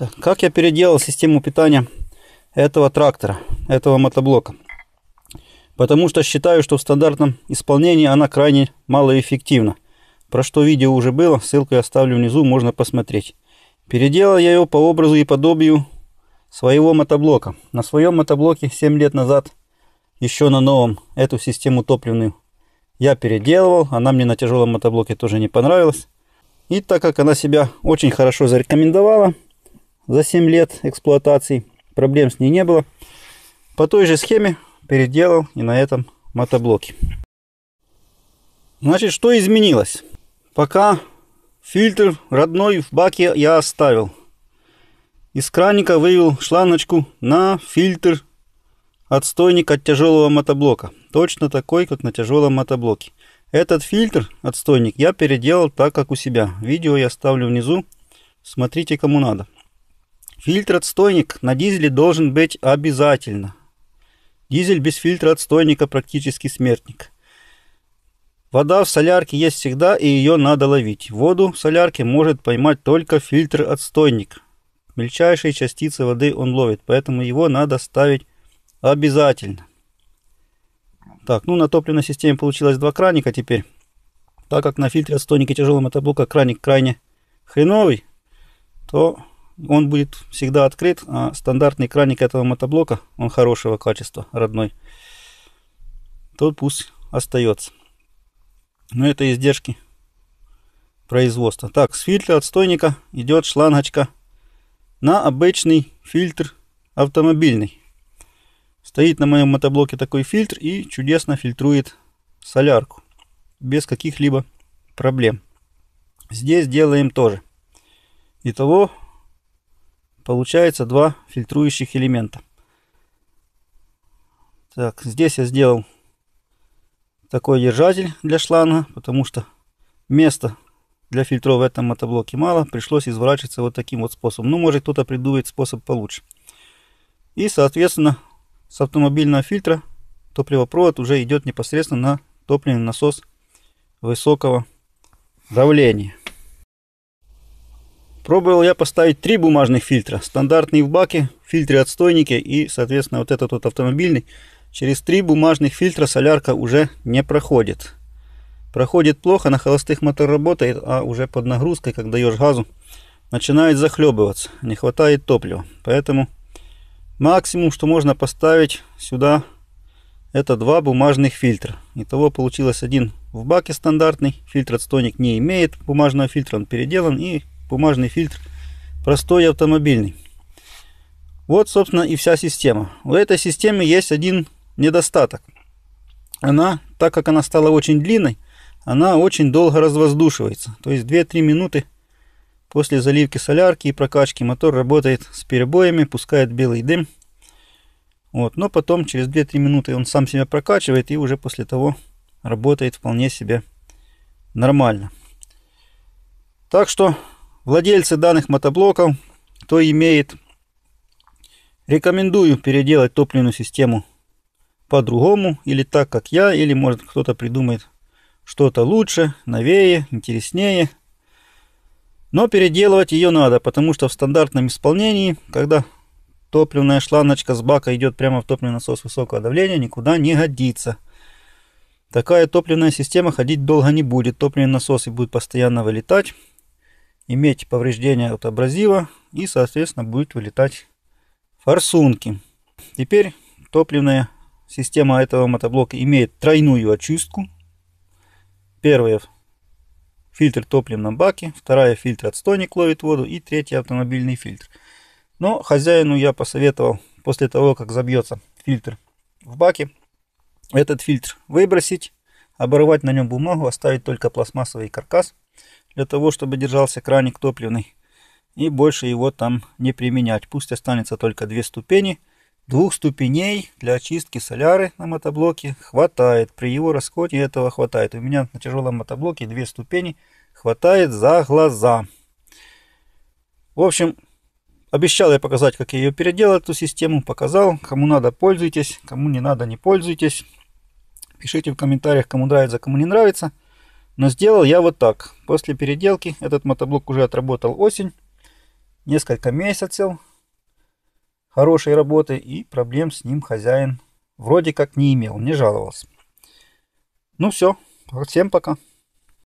Так, как я переделал систему питания этого трактора, этого мотоблока? Потому что считаю, что в стандартном исполнении она крайне малоэффективна. Про что видео уже было, ссылку я оставлю внизу, можно посмотреть. Переделал я его по образу и подобию своего мотоблока. На своем мотоблоке 7 лет назад, еще на новом, эту систему топливную я переделывал. Она мне на тяжелом мотоблоке тоже не понравилась. И так как она себя очень хорошо зарекомендовала, за 7 лет эксплуатации. Проблем с ней не было. По той же схеме переделал и на этом мотоблоке. Значит, что изменилось? Пока фильтр родной в баке я оставил. Из краника вывел шланочку на фильтр отстойник от тяжелого мотоблока. Точно такой, как на тяжелом мотоблоке. Этот фильтр, отстойник, я переделал так, как у себя. Видео я ставлю внизу. Смотрите, кому надо. Фильтр-отстойник на дизеле должен быть обязательно. Дизель без фильтра-отстойника практически смертник. Вода в солярке есть всегда, и ее надо ловить. Воду в солярке может поймать только фильтр-отстойник. Мельчайшие частицы воды он ловит, поэтому его надо ставить обязательно. Так, ну на топливной системе получилось два краника теперь. Так как на фильтре отстойники тяжелого мотоблока краник крайне хреновый, то он будет всегда открыт, а стандартный краник этого мотоблока, он хорошего качества, родной, тот пусть остается. Но это издержки производства. Так, с фильтра отстойника идет шлангочка на обычный фильтр автомобильный. Стоит на моем мотоблоке такой фильтр и чудесно фильтрует солярку без каких-либо проблем. Здесь делаем тоже. Итого получается два фильтрующих элемента. Так, здесь я сделал такой держатель для шланга, потому что места для фильтров в этом мотоблоке мало. Пришлось изворачиваться вот таким вот способом. Ну, может кто-то придумает способ получше. И, соответственно, с автомобильного фильтра топливопровод уже идет непосредственно на топливный насос высокого давления. Пробовал я поставить три бумажных фильтра. Стандартный в баке, фильтры отстойники и, соответственно, вот этот вот автомобильный. Через три бумажных фильтра солярка уже не проходит. Проходит плохо, на холостых мотор работает, а уже под нагрузкой, как даешь газу, начинает захлебываться. Не хватает топлива. Поэтому максимум, что можно поставить сюда, это два бумажных фильтра. Итого получилось один в баке стандартный. Фильтр отстойник не имеет бумажного фильтра, он переделан. И бумажный фильтр, простой автомобильный. Вот, собственно, и вся система. У этой системы есть один недостаток. Она, так как она стала очень длинной, она очень долго развоздушивается. То есть 2-3 минуты после заливки солярки и прокачки мотор работает с перебоями, пускает белый дым. Вот, но потом через 2-3 минуты он сам себя прокачивает и уже после того работает вполне себе нормально. Так что владельцы данных мотоблоков, кто имеет, рекомендую переделать топливную систему по-другому, или так, как я, или может кто-то придумает что-то лучше, новее, интереснее. Но переделывать ее надо, потому что в стандартном исполнении, когда топливная шланочка с бака идет прямо в топливный насос высокого давления, никуда не годится. Такая топливная система ходить долго не будет, топливные насосы будут постоянно вылетать, иметь повреждение от абразива и, соответственно, будет вылетать форсунки. Теперь топливная система этого мотоблока имеет тройную очистку. Первая фильтр топливном баке, вторая фильтр отстойник ловит воду и третий автомобильный фильтр. Но хозяину я посоветовал после того, как забьется фильтр в баке, этот фильтр выбросить, оборвать на нем бумагу, оставить только пластмассовый каркас для того, чтобы держался краник топливный. И больше его там не применять. Пусть останется только две ступени. Двух ступеней для очистки соляры на мотоблоке хватает. При его расходе этого хватает. У меня на тяжелом мотоблоке две ступени хватает за глаза. В общем, обещал я показать, как я ее переделал, эту систему. Показал. Кому надо, пользуйтесь. Кому не надо, не пользуйтесь. Пишите в комментариях, кому нравится, кому не нравится. Но сделал я вот так. После переделки этот мотоблок уже отработал осень. Несколько месяцев хорошей работы и проблем с ним хозяин вроде как не имел, не жаловался. Ну все, всем пока.